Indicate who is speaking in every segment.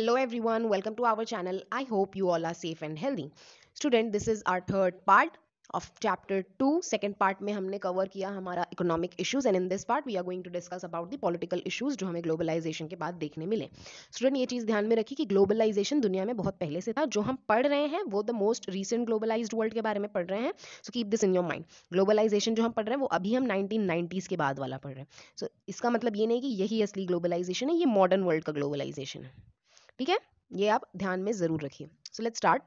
Speaker 1: Hello everyone welcome to our channel I hope you all are safe and healthy student this is our third part of chapter two second part में हमने cover किया हमारा economic issues and in this part we are going to discuss about the political issues जो हमें globalisation के बाद देखने मिले स्टूडेंट ये चीज़ ध्यान में रखी कि ग्लोबलाइजेशन दुनिया में बहुत पहले से था जो हम पढ़ रहे हैं वो the most recent globalise world के बारे में पढ़ रहे हैं so keep this in your mind globalisation जो हम पढ़ रहे हैं वो अभी हम नाइनटीन के बाद वाला पढ़ रहे हैं सो so, इसका मतलब ये नहीं कि यही असली ग्लोबलाइजेशन है ये मॉडर्न वर्ल्ड का ग्लोबलाइजेशन है ठीक है ये आप ध्यान में ज़रूर रखिए so let start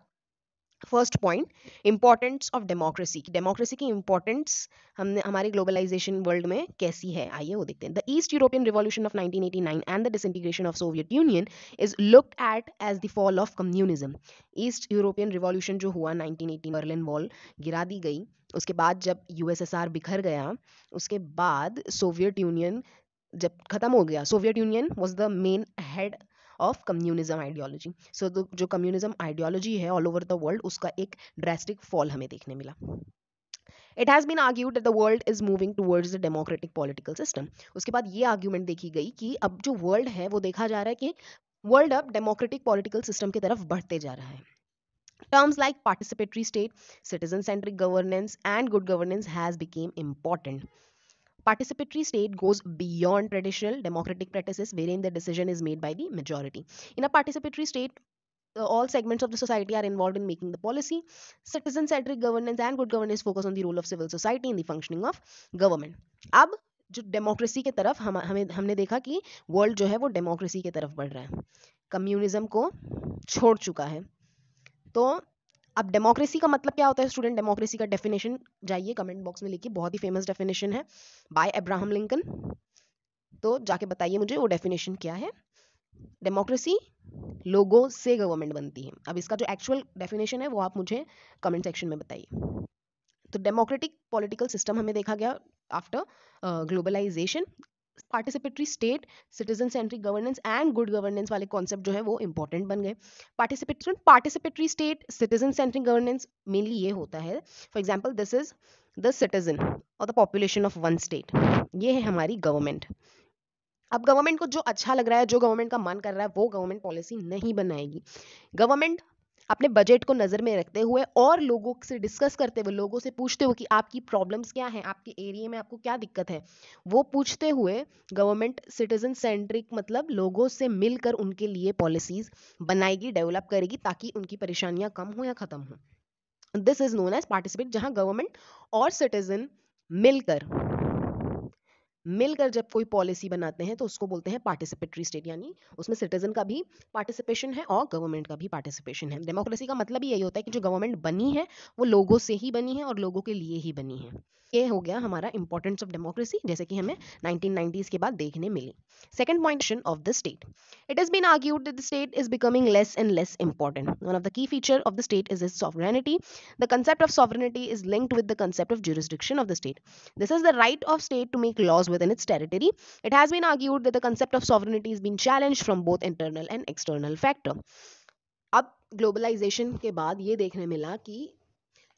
Speaker 1: first point importance of democracy की डेमोक्रेसी की इंपॉर्टेंस हमने हमारे ग्लोबलाइजेशन वर्ल्ड में कैसी है आइए वो देखते हैं the East European revolution of 1989 and the disintegration of Soviet Union is looked at as the fall of communism East European revolution जो हुआ एटी बर्लिन वॉल गिरा दी गई उसके बाद जब यूएसएसआर बिखर गया उसके बाद सोवियत यूनियन जब खत्म हो गया Soviet Union was the main head of communism ideology so जो कम्युनिज्म आइडियोलॉजी है ऑल ओवर द वर्ल्ड उसका एक ड्रेस्टिक फॉल हमें देखने मिला it has been argued the world is moving towards the democratic political system उसके बाद ये आर्ग्यूमेंट देखी गई कि अब जो वर्ल्ड है वो देखा जा रहा है कि वर्ल्ड अब डेमोक्रेटिक पॉलिटिकल सिस्टम की तरफ बढ़ते जा रहा है terms like participatory state citizen centric governance and good governance has became important Participatory state goes beyond traditional democratic practices wherein the decision is made by the majority. In a participatory state, uh, all segments of the society are involved in making the policy. Citizen centric governance and good governance focus on the role of civil society in the functioning of government. ab jo democracy ke taraf hum हमें हमने देखा कि world जो है वो democracy के तरफ बढ़ रहा है कम्युनिज्म को छोड़ चुका है तो अब डेमोक्रेसी का मतलब क्या होता है स्टूडेंट डेमोक्रेसी का डेफिनेशन जाइए कमेंट बॉक्स में लिखिए बहुत ही फेमस डेफिनेशन है बाय अब्राहम लिंकन तो जाके बताइए मुझे वो डेफिनेशन क्या है डेमोक्रेसी लोगों से गवर्नमेंट बनती है अब इसका जो एक्चुअल डेफिनेशन है वो आप मुझे कमेंट सेक्शन में बताइए तो डेमोक्रेटिक पॉलिटिकल सिस्टम हमें देखा गया after globalization uh, participatory state citizen centric governance and good governance वाले कॉन्सेप्ट जो है वो इंपॉर्टेंट बन गए participatory participatory state citizen centric governance mainly ये होता है for example this is the citizen और the population of one state ये है हमारी गवर्नमेंट अब गवर्नमेंट को जो अच्छा लग रहा है जो गवर्नमेंट का मन कर रहा है वो गवर्नमेंट पॉलिसी नहीं बनाएगी गवर्नमेंट अपने बजट को नज़र में रखते हुए और लोगों से डिस्कस करते हुए लोगों से पूछते हुए कि आपकी प्रॉब्लम्स क्या हैं आपके एरिया में आपको क्या दिक्कत है वो पूछते हुए गवर्नमेंट सिटीजन सेंट्रिक मतलब लोगों से मिलकर उनके लिए पॉलिसीज़ बनाएगी डेवलप करेगी ताकि उनकी परेशानियाँ कम हों या ख़त्म हों this is known as participate जहाँ गवर्नमेंट और सिटीजन मिलकर मिलकर जब कोई पॉलिसी बनाते हैं तो उसको बोलते हैं पार्टिसिपेटरी स्टेट यानी उसमें सिटीजन का भी पार्टिसिपेशन है और गवर्नमेंट का भी पार्टिसिपेशन है डेमोक्रेसी का मतलब यही होता है कि जो गवर्नमेंट बनी है वो लोगों से ही बनी है और लोगों के लिए ही बनी है ये हो गया हमारा इंपॉर्टेंस ऑफ डेमोक्रेसी जैसे कि हमें 1990s के बाद देखने मिली second point of the state it is been argued the state is becoming less and less important one of the key feature of the state is is sovereignty the concept of sovereignty is linked with the concept of jurisdiction of the state this is the right of state to make laws within its territory. It has been argued that the concept of sovereignty is being challenged from both internal and external factor. अब globalization के बाद ये देखने मिला कि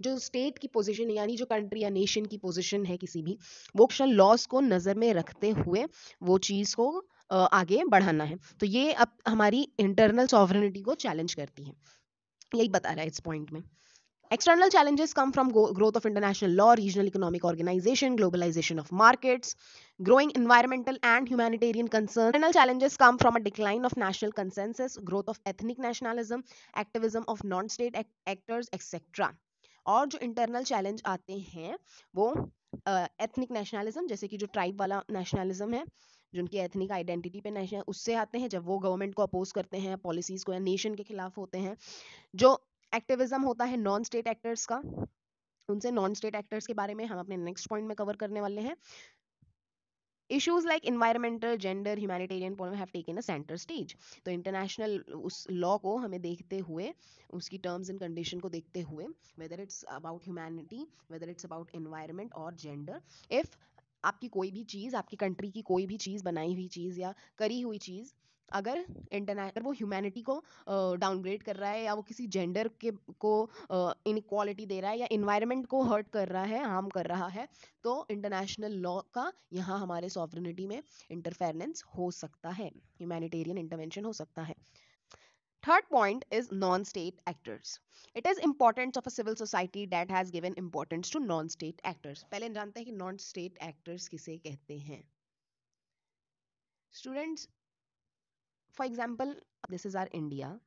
Speaker 1: जो state की position यानी जो कंट्री या नेशन की पोजीशन है किसी भी वो लॉस को नज़र में रखते हुए वो चीज़ को आगे बढ़ाना है तो ये अब हमारी इंटरनल सॉवरेनिटी को चैलेंज करती है यही बता रहा है इस पॉइंट में External challenges come from growth of international law, regional economic organization, globalization of markets, growing environmental and humanitarian concerns. External challenges come from a decline of national consensus, growth of ethnic nationalism, activism of non-state actors, etc. और जो internal challenge आते हैं वो ethnic uh, nationalism जैसे कि जो tribe वाला nationalism है जो उनकी एथनिक आइडेंटिटी पे नेशन उससे आते हैं जब वो गवर्नमेंट को अपोज करते हैं पॉलिसीज़ को या नेशन के खिलाफ होते हैं जो एक्टिविज्म होता है नॉन स्टेट एक्टर्स का उनसे नॉन स्टेट एक्टर्स के बारे में हम अपने नेक्स्ट पॉइंट में कवर करने वाले हैं issues like environmental gender humanitarian problem have taken a centre stage तो इंटरनेशनल उस लॉ को हमें देखते हुए उसकी टर्म्स एंड कंडीशन को देखते हुए whether it's about humanity whether it's about environment और जेंडर इफ़ आपकी कोई भी चीज़ आपकी कंट्री की कोई भी चीज़ बनाई हुई चीज़ या करी हुई चीज़ अगर इंटरनेट अगर वो ह्यूमैनिटी को डाउनग्रेड कर रहा है या वो किसी जेंडर के को इनक्वालिटी दे रहा है या इन्वायरमेंट को हर्ट कर रहा है हार्म कर रहा है तो इंटरनेशनल लॉ का यहाँ हमारे सॉवरनिटी में इंटरफेरेंस हो सकता है ह्यूमैनिटेरियन इंटरवेंशन हो सकता है third point is non-state actors it is importance of a civil society that has given importance to non-state actors पहले जानते हैं कि non-state actors किसे कहते हैं students for example this is our India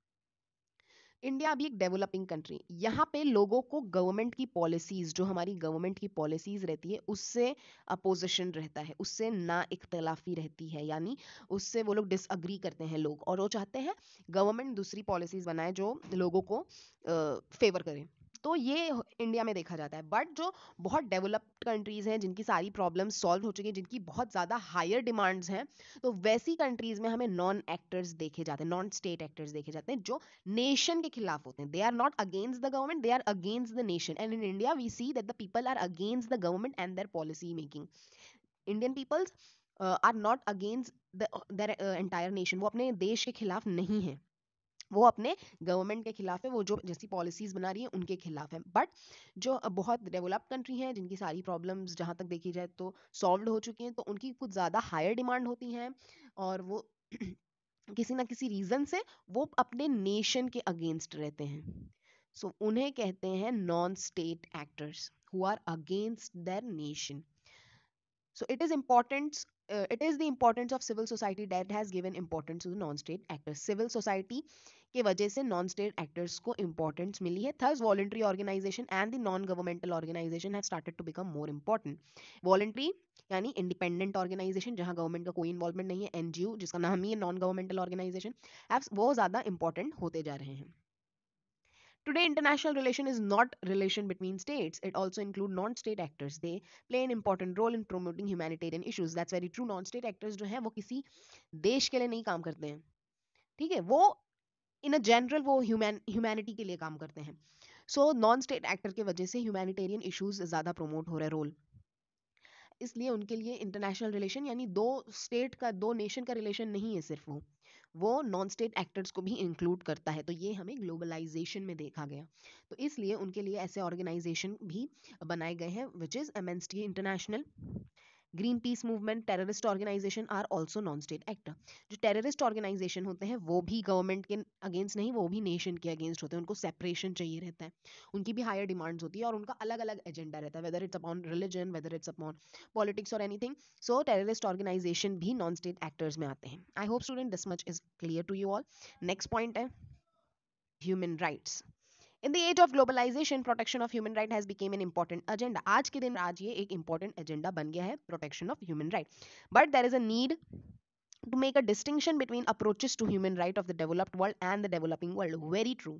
Speaker 1: India अभी एक डेवलपिंग कंट्री यहाँ पे लोगों को गवर्नमेंट की पॉलिसीज़ जो हमारी गवर्नमेंट की पॉलिसीज़ रहती है उससे अपोजिशन रहता है उससे ना इख्तलाफी रहती है यानी उससे वो लोग डिसअग्री करते हैं लोग और वो चाहते हैं गवर्नमेंट दूसरी पॉलिसीज़ बनाए जो लोगों को फेवर करें तो ये इंडिया में देखा जाता है बट जो बहुत डेवलप्ड कंट्रीज़ हैं जिनकी सारी प्रॉब्लम्स सॉल्व हो चुकी हैं जिनकी बहुत ज़्यादा हायर डिमांड्स हैं तो वैसी कंट्रीज़ में हमें नॉन एक्टर्स देखे जाते हैं नॉन स्टेट एक्टर्स देखे जाते हैं जो नेशन के खिलाफ होते हैं they are not against the government they are against the nation and in India we see that the people are against the government and their policy making Indian peoples are not against their entire nation वो अपने देश के खिलाफ नहीं है वो अपने government के खिलाफ है वो जो जैसी पॉलिसीज़ बना रही है उनके खिलाफ है बट जो बहुत डेवलप्ड कंट्री हैं जिनकी सारी प्रॉब्लम्स जहाँ तक देखी जाए तो सॉल्व हो चुकी हैं तो उनकी कुछ ज़्यादा हायर डिमांड होती हैं और वो किसी ना किसी रीज़न से वो अपने नेशन के अगेंस्ट रहते हैं सो so, उन्हें कहते हैं non state actors who are against their nation so it is important uh, it is the importance of civil society that has given importance to the non state actors civil society के वजह से non state actors को importance मिली है thus voluntary organisation and the non governmental organisation have started to become more important voluntary यानी independent organisation जहां government का कोई इन्वॉल्वमेंट नहीं है एनजीओ जिसका नाम ही है नॉन गवर्नमेंटल ऑर्गेनाइजेशन वो ज़्यादा इंपॉर्टेंट होते जा रहे हैं Today, international relation is not relation between states. It also include non-state actors. They play an important role in promoting humanitarian issues. That's very true. Non-state actors जो हैं वो किसी देश के लिए नहीं काम करते हैं ठीक है वो इन अ जनरल वो ह्यूमैन ह्यूमैनिटी के लिए काम करते हैं सो नॉन स्टेट एक्टर के वजह से ह्यूमैनिटेरियन इशूज़ ज़्यादा प्रोमोट हो रहे रोल इसलिए उनके लिए इंटरनेशनल रिलेशन यानी दो स्टेट का दो नेशन का रिलेशन नहीं है सिर्फ वो वो नॉन स्टेट एक्टर्स को भी इंक्लूड करता है तो ये हमें ग्लोबलाइजेशन में देखा गया तो इसलिए उनके लिए ऐसे ऑर्गेनाइजेशन भी बनाए गए हैं विच इज़ एम international Greenpeace movement terrorist organisation are also non state actor जो टेररिस्ट ऑर्गेनाइजेशन होते हैं वो भी गवर्नमेंट के अगेंस्ट नहीं वो भी नेशन के अगेंस्ट होते हैं उनको सेपरेशन चाहिए रहता है उनकी भी हायर डिमांड्स होती है और उनका अलग अलग एजेंडा रहता है whether it's upon religion whether it's upon politics और एनीथिंग सो टेररिस्ट ऑर्गेनाइजेशन भी नॉन स्टेट एक्टर्स में आते हैं I hope student this much is clear to you all next point है human rights in the age of globalization protection of human right has became an important agenda आज के दिन आज ये एक इंपॉर्टेंट एजेंडा बन गया है protection of human right but there is a need to make a distinction between approaches to human right of the developed world and the developing world very true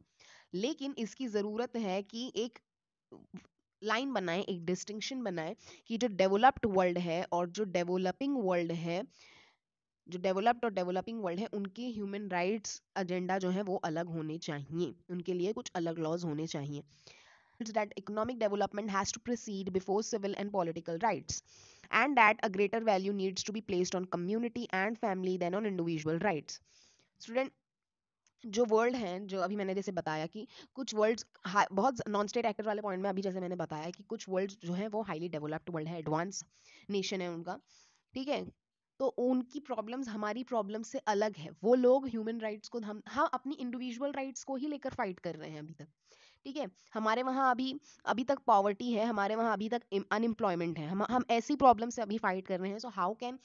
Speaker 1: लेकिन इसकी ज़रूरत है कि एक लाइन बनाए एक डिस्टिंक्शन बनाए कि जो डेवलप्ड वर्ल्ड है और जो डेवलपिंग वर्ल्ड है जो डेवलप्ड और डेवलपिंग वर्ल्ड है उनकी ह्यूमन राइट्स एजेंडा जो है वो अलग होने चाहिए उनके लिए कुछ अलग लॉज होने चाहिए that economic development has to proceed before civil and political rights and that a greater value needs to be placed on community and family then on individual rights student जो वर्ल्ड हैं जो अभी मैंने जैसे बताया कि कुछ वर्ल्ड्स बहुत नॉन स्टेट एक्टर वाले पॉइंट में अभी जैसे मैंने बताया कि कुछ वर्ल्ड्स जो है वो हाईली डेवलप्ड वर्ल्ड है एडवांस नेशन है उनका ठीक है तो उनकी प्रॉब्लम्स हमारी प्रॉब्लम से अलग है वो लोग ह्यूमन राइट्स को हम हाँ अपनी इंडिविजुअल राइट्स को ही लेकर फाइट कर रहे हैं अभी तक ठीक है हमारे वहाँ अभी अभी तक पॉवर्टी है हमारे वहाँ अभी तक अनएम्प्लॉयमेंट है हम हम ऐसी प्रॉब्लम से अभी फाइट कर रहे हैं so how can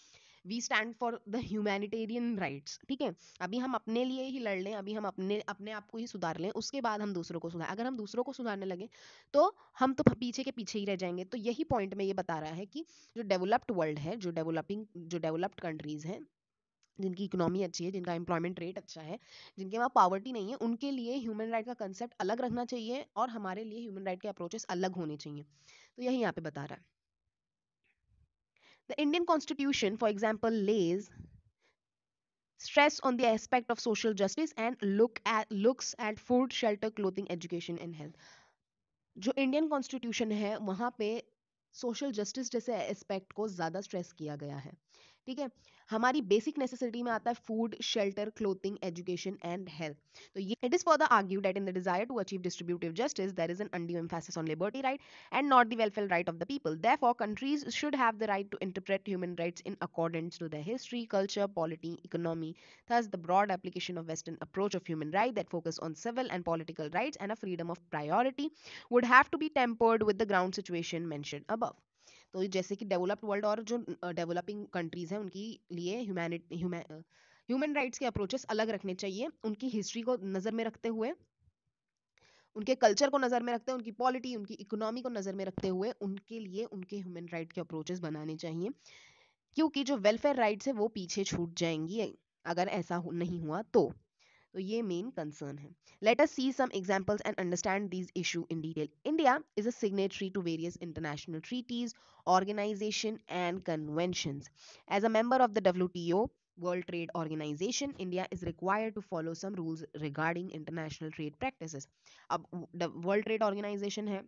Speaker 1: we stand for the humanitarian rights ठीक है अभी हम अपने लिए ही लड़ लें अभी हम अपने अपने आप को ही सुधार लें उसके बाद हम दूसरों को सुधार अगर हम दूसरों को सुधारने लगे तो हम तो पीछे के पीछे ही रह जाएंगे तो यही पॉइंट में ये बता रहा है कि जो डेवलप्ड वर्ल्ड है जो डेवलपिंग जो डेवलप्ड कंट्रीज़ हैं जिनकी इकोनॉमी अच्छी है जिनका एम्प्लॉयमेंट रेट अच्छा है जिनके वहाँ पावर्टी नहीं है उनके लिए ह्यूमन राइट का कंसेप्ट अलग रखना चाहिए और हमारे लिए ह्यूमन राइट के अप्रोचेस अलग होने चाहिए तो यही यहाँ पे बता रहा है The Indian constitution, for example, lays stress on the aspect of social justice and look at looks at food shelter clothing education and health जो इंडियन कॉन्स्टिट्यूशन है वहाँ पे सोशल जस्टिस जैसे एस्पेक्ट को ज़्यादा स्ट्रेस किया गया है ठीक है हमारी बेसिक नेसेसिटी में आता है food shelter clothing education and health तो ये it is for the argue that in the desire to achieve distributive justice there is an undue emphasis on liberty right and not the welfare right of the people therefore countries should have the right to interpret human rights in accordance to the history culture polity economy thus the broad application of western approach of human right that focus on civil and political rights and a freedom of priority would have to be tempered with the ground situation mentioned above तो जैसे कि developed world और जो developing countries हैं उनकी लिए human rights के approaches अलग रखने चाहिए उनकी हिस्ट्री को नज़र में रखते हुए उनके कल्चर को नज़र में रखते हुए उनकी पॉलिटी उनकी इकोनॉमी को नज़र में रखते हुए उनके लिए उनके ह्यूमन राइट के अप्रोचेस बनाने चाहिए क्योंकि जो वेलफेयर राइट्स है वो पीछे छूट जाएंगी अगर ऐसा नहीं हुआ तो तो ये मेन कंसर्न है let us see some examples and understand this issue in detail India is a signatory to various international treaties organisation and conventions as a member of the WTO World Trade Organization, India is required to follow some rules regarding international trade practices. अब World Trade Organization है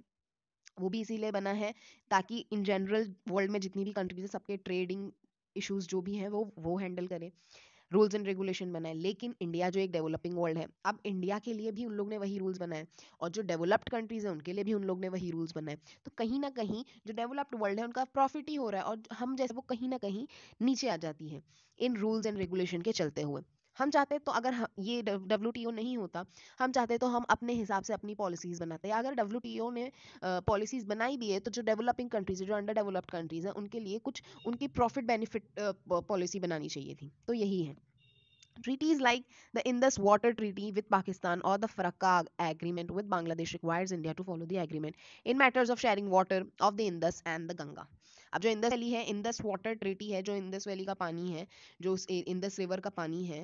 Speaker 1: वो भी इसीलिए बना है ताकि in general world में जितनी भी कंट्रीज है सबके ट्रेडिंग इश्यूज जो भी हैं वो वो हैंडल करें रूल्स एंड रेगुलेशन बनाए लेकिन इंडिया जो एक डेवलपिंग वर्ल्ड है अब इंडिया के लिए भी उन लोग ने वही रूल्स बनाए और जो डेवलप्ड कंट्रीज हैं उनके लिए भी उन लोग ने वही रूल्स बनाए तो कहीं ना कहीं जो डेवलप्ड वर्ल्ड है उनका प्रॉफिट ही हो रहा है और हम जैसे वो कहीं ना कहीं नीचे आ जाती है इन रूल्स एंड रेगुलेशन के चलते हुए हम चाहते तो अगर ये डब्ल्यू नहीं होता हम चाहते तो हम अपने हिसाब से अपनी पॉलिसीज़ बनाते अगर डब्ल्यू ने पॉलिसीज़ बनाई भी है तो जो डेवलपिंग कंट्रीज़ है जो अंडर डेवलप्ड कंट्रीज़ हैं उनके लिए कुछ उनकी प्रॉफिट बेनिफिट पॉलिसी बनानी चाहिए थी तो यही है Treaties like the Indus Water Treaty with Pakistan or the Farakka Agreement with Bangladesh requires India to follow the agreement in matters of sharing water of the Indus and the Ganga. अब जो Indus valley है Indus water treaty है जो Indus valley का पानी है जो Indus river का पानी है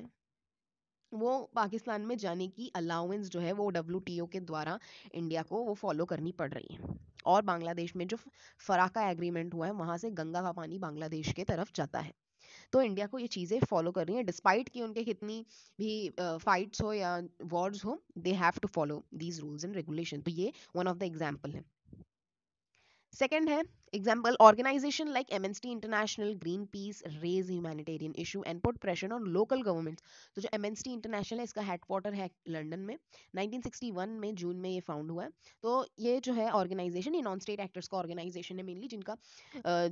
Speaker 1: वो पाकिस्तान में जाने की अलाउंस जो है वो डब्ल्यू के द्वारा इंडिया को वो फॉलो करनी पड़ रही है और बांग्लादेश में जो फराका एग्रीमेंट हुआ है वहाँ से गंगा का पानी बांग्लादेश के तरफ जाता है तो इंडिया को ये चीज़ें फॉलो कर रही हैं डिस्पाइट कि उनके कितनी भी फाइट्स हो या वॉर्स हो they have to follow these rules and regulation तो ये वन ऑफ द एग्जाम्पल है सेकेंड है एग्जाम्पल ऑर्गेनाइजेशन लाइक एम international Greenpeace raise humanitarian issue and put pressure on local governments तो जो एम इंटरनेशनल है इसका हेडक्वार्टर है लंडन में 1961 में जून में ये फाउंड हुआ है तो ये जो है ऑर्गेनाइजेशन ये नॉन स्टेट एक्टर्स का ऑर्गेनाइजेशन है मेनली जिनका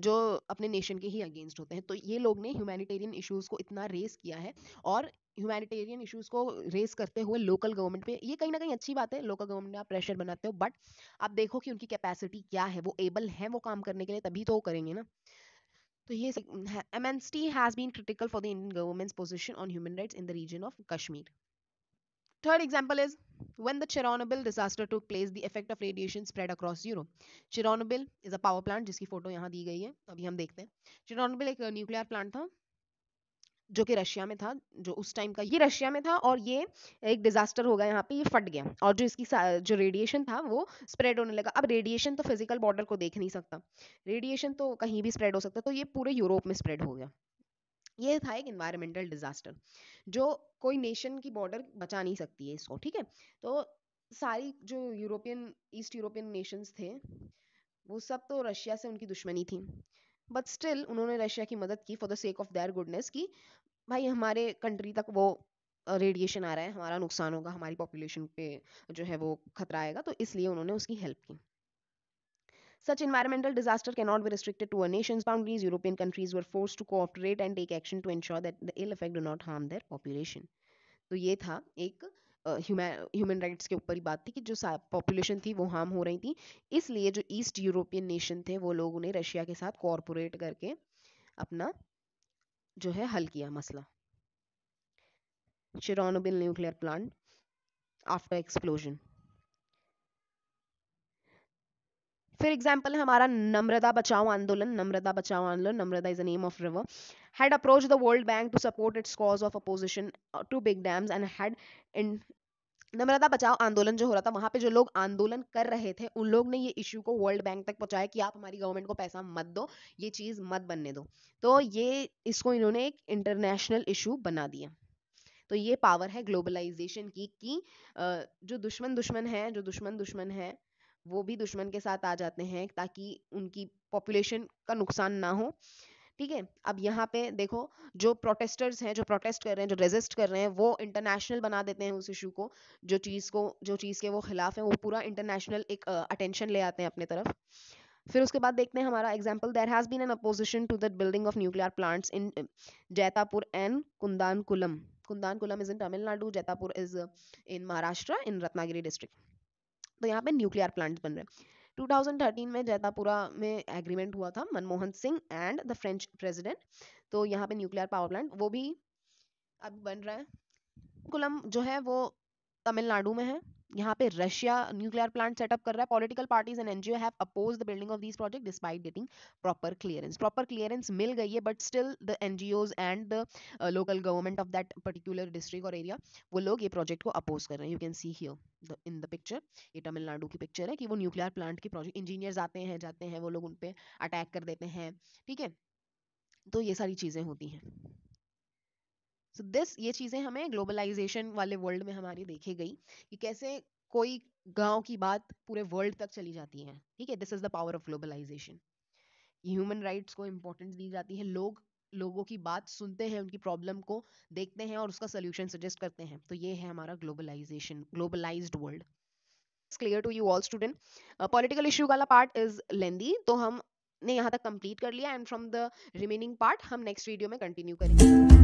Speaker 1: जो अपने नेशन के ही अगेंस्ट होते हैं तो ये लोग ने ह्यूमैनिटेरियन इशूज़ को इतना रेस किया है और ह्यूमैनिटेरियन इश्यूज को रेस करते हुए लोकल गवर्नमेंट पे ये कहीं ना कहीं अच्छी बात है लोकल गवर्नमेंट में आप प्रेशर बनाते हो बट आप देखो कि उनकी कैपेसिटी क्या है वो एबल है वो काम करने के लिए तभी तो वो करेंगे ना तो ये Amnesty has been critical for the Indian government position on human right in the region of Kashmir third example is one the Chernobyl disaster to place the effect of radiation spread across Europe Chernobyl is a power plant जिसकी photo यहाँ दी गई है अभी हम देखते हैं Chernobyl एक न्यूक्लियर प्लांट था जो कि रशिया में था जो उस टाइम का ये रशिया में था और ये एक डिजास्टर हो गया यहाँ पे ये फट गया और जो इसकी जो रेडिएशन था वो स्प्रेड होने लगा अब रेडिएशन तो फिजिकल बॉर्डर को देख नहीं सकता रेडिएशन तो कहीं भी स्प्रेड हो सकता तो ये पूरे यूरोप में स्प्रेड हो गया ये था एक इन्वायरमेंटल डिजास्टर जो कोई नेशन की बॉर्डर बचा नहीं सकती है इसको ठीक है तो सारी जो यूरोपियन ईस्ट यूरोपियन नेशंस थे वो सब तो रशिया से उनकी दुश्मनी थी बट स्टिल उन्होंने रशिया की मदद की for the sake of their goodness कि भाई हमारे कंट्री तक वो रेडिएशन आ रहा है हमारा नुकसान होगा हमारी पॉपुलेशन पे जो है वो खतरा आएगा तो इसलिए उन्होंने उसकी हेल्प की such environmental disaster can not be restricted to our nations boundaries European countries were force to cooperate and take action to ensure that the ill effect do not harm their population तो ये था एक human rights के ऊपर ही बात थी कि जो पॉपुलेशन थी वो हार्म हो रही थी इसलिए जो ईस्ट यूरोपियन नेशन थे वो लोगों ने रशिया के साथ कॉरपोरेट करके अपना जो है हल किया मसला Chernobyl nuclear plant after explosion फिर एग्जाम्पल है हमारा Narmada Bachao Andolan Narmada Bachao Andolan Narmada is the name of river had approached the World Bank to support its cause of opposition uh, to big dams and had in Narmada Bachao Andolan जो हो रहा था वहां पे जो लोग आंदोलन कर रहे थे उन लोग ने ये इशू को वर्ल्ड बैंक तक पहुंचाया कि आप हमारी गवर्नमेंट को पैसा मत दो ये चीज़ मत बनने दो तो ये इसको इन्होंने एक इंटरनेशनल इशू बना दिया तो ये पावर है ग्लोबलाइजेशन की कि जो दुश्मन दुश्मन है जो दुश्मन दुश्मन है वो भी दुश्मन के साथ आ जाते हैं ताकि उनकी पॉपुलेशन का नुकसान ना हो ठीक है अब यहाँ पे देखो जो प्रोटेस्टर्स हैं जो प्रोटेस्ट कर रहे हैं जो रेजिस्ट कर रहे हैं वो इंटरनेशनल बना देते हैं उस इशू को जो चीज़ को जो चीज़ के वो खिलाफ है वो पूरा इंटरनेशनल एक अटेंशन ले आते हैं अपने तरफ फिर उसके बाद देखते हैं हमारा example there has been an opposition to the building of nuclear plants in Jaitapur and Kudankulam Kudankulam is in Tamil Nadu Jaitapur is in Maharashtra in Ratnagiri district तो यहाँ पे न्यूक्लियर प्लांट्स बन रहे हैं 2013 में जैतापुरा में एग्रीमेंट हुआ था Manmohan Singh and the French president तो यहाँ पे न्यूक्लियर पावर प्लांट वो भी अब बन रहा है कुलम जो है वो तमिलनाडु में है यहाँ पे रशिया न्यूक्लियर प्लांट सेटअप कर रहा है political parties and NGO have oppose the building of this project despite getting proper clearance proper clearance मिल गई है but still the NGOs and the local government of that particular district और area वो लोग ये प्रोजेक्ट को oppose कर रहे हैं you can see here in the picture ये तमिलनाडु की पिक्चर है कि वो न्यूक्लियर प्लांट की प्रोजेक्ट इंजीनियर्स आते हैं जाते हैं वो लोग उन पर अटैक कर देते हैं ठीक है तो ये सारी चीज़ें होती हैं सो so दिस ये चीज़ें हमें ग्लोबलाइजेशन वाले वर्ल्ड में हमारी देखी गई कि कैसे कोई गांव की बात पूरे वर्ल्ड तक चली जाती है ठीक है this is the power of globalization human rights को इम्पोर्टेंस दी जाती है लोग लोगों की बात सुनते हैं उनकी प्रॉब्लम को देखते हैं और उसका सोल्यूशन सजेस्ट करते हैं तो ये है हमारा globalization globalize world clear to you all student political issue वाला पार्ट इज लेंदी तो हम ने यहाँ तक कंप्लीट कर लिया and from the remaining part हम नेक्स्ट वीडियो में कंटिन्यू करेंगे